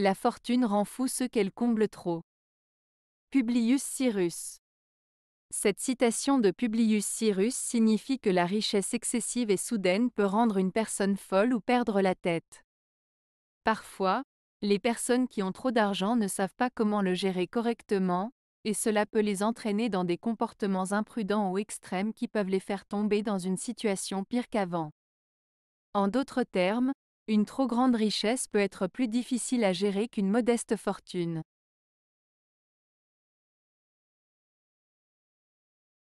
La fortune rend fou ceux qu'elle comble trop. Publius Cyrus. Cette citation de Publius Cyrus signifie que la richesse excessive et soudaine peut rendre une personne folle ou perdre la tête. Parfois, les personnes qui ont trop d'argent ne savent pas comment le gérer correctement, et cela peut les entraîner dans des comportements imprudents ou extrêmes qui peuvent les faire tomber dans une situation pire qu'avant. En d'autres termes, une trop grande richesse peut être plus difficile à gérer qu'une modeste fortune.